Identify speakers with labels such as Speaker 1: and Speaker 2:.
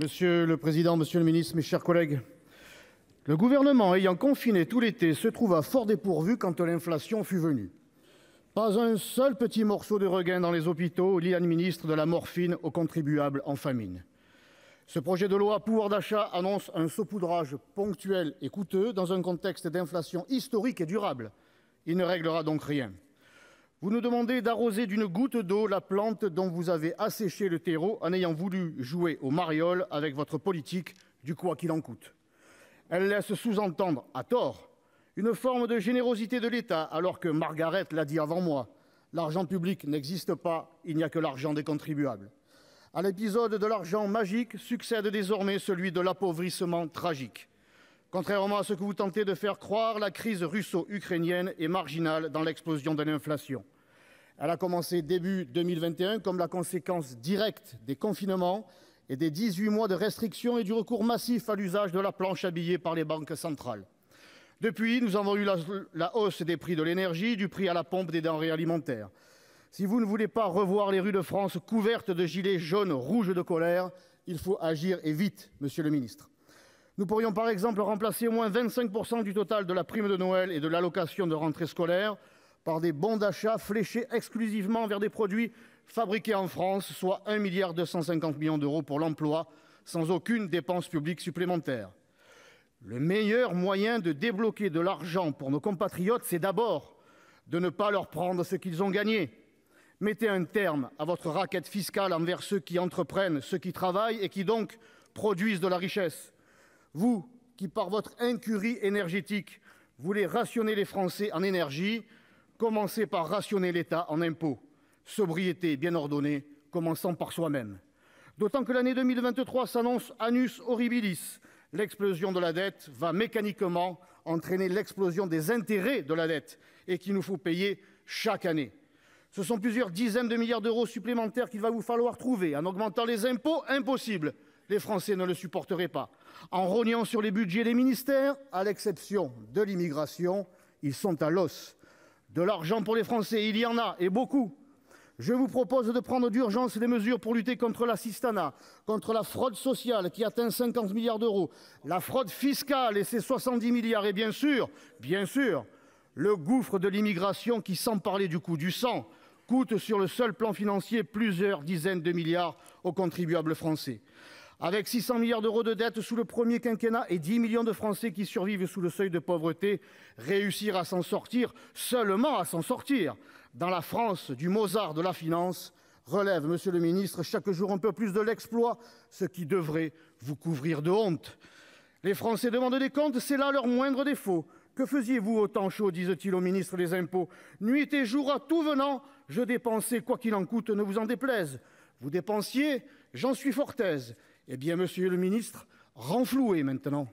Speaker 1: Monsieur le président, Monsieur le Ministre, mes chers collègues. Le gouvernement ayant confiné tout l'été se trouva fort dépourvu quand l'inflation fut venue. Pas un seul petit morceau de regain dans les hôpitaux liés administre de la morphine aux contribuables en famine. Ce projet de loi pouvoir d'achat annonce un saupoudrage ponctuel et coûteux dans un contexte d'inflation historique et durable. Il ne réglera donc rien. Vous nous demandez d'arroser d'une goutte d'eau la plante dont vous avez asséché le terreau en ayant voulu jouer aux mariole avec votre politique du « quoi qu'il en coûte ». Elle laisse sous-entendre, à tort, une forme de générosité de l'État, alors que, Margaret l'a dit avant moi, l'argent public n'existe pas, il n'y a que l'argent des contribuables. À l'épisode de l'argent magique succède désormais celui de l'appauvrissement tragique. Contrairement à ce que vous tentez de faire croire, la crise russo-ukrainienne est marginale dans l'explosion de l'inflation. Elle a commencé début 2021 comme la conséquence directe des confinements et des 18 mois de restrictions et du recours massif à l'usage de la planche habillée par les banques centrales. Depuis, nous avons eu la, la hausse des prix de l'énergie, du prix à la pompe des denrées alimentaires. Si vous ne voulez pas revoir les rues de France couvertes de gilets jaunes rouges de colère, il faut agir et vite, monsieur le ministre. Nous pourrions par exemple remplacer au moins 25 du total de la prime de Noël et de l'allocation de rentrée scolaire par des bons d'achat fléchés exclusivement vers des produits fabriqués en France, soit un milliard d'euros pour l'emploi, sans aucune dépense publique supplémentaire. Le meilleur moyen de débloquer de l'argent pour nos compatriotes, c'est d'abord de ne pas leur prendre ce qu'ils ont gagné. Mettez un terme à votre raquette fiscale envers ceux qui entreprennent, ceux qui travaillent et qui donc produisent de la richesse vous qui, par votre incurie énergétique, voulez rationner les Français en énergie, commencez par rationner l'État en impôts. Sobriété bien ordonnée, commençant par soi-même. D'autant que l'année 2023 s'annonce anus horribilis. L'explosion de la dette va mécaniquement entraîner l'explosion des intérêts de la dette et qu'il nous faut payer chaque année. Ce sont plusieurs dizaines de milliards d'euros supplémentaires qu'il va vous falloir trouver en augmentant les impôts impossibles, les Français ne le supporteraient pas. En rognant sur les budgets des ministères, à l'exception de l'immigration, ils sont à l'os. De l'argent pour les Français, il y en a, et beaucoup. Je vous propose de prendre d'urgence des mesures pour lutter contre l'assistanat, contre la fraude sociale qui atteint 50 milliards d'euros, la fraude fiscale et ses 70 milliards, et bien sûr, bien sûr, le gouffre de l'immigration qui, sans parler du coût du sang, coûte sur le seul plan financier plusieurs dizaines de milliards aux contribuables français. Avec 600 milliards d'euros de dettes sous le premier quinquennat et 10 millions de Français qui survivent sous le seuil de pauvreté, réussir à s'en sortir, seulement à s'en sortir, dans la France du Mozart de la finance, relève, monsieur le ministre, chaque jour un peu plus de l'exploit, ce qui devrait vous couvrir de honte. Les Français demandent des comptes, c'est là leur moindre défaut. Que faisiez-vous autant chaud disent-ils au ministre des Impôts. Nuit et jour, à tout venant, je dépensais quoi qu'il en coûte, ne vous en déplaise. Vous dépensiez, j'en suis fort aise. Eh bien, monsieur le ministre, renflouez maintenant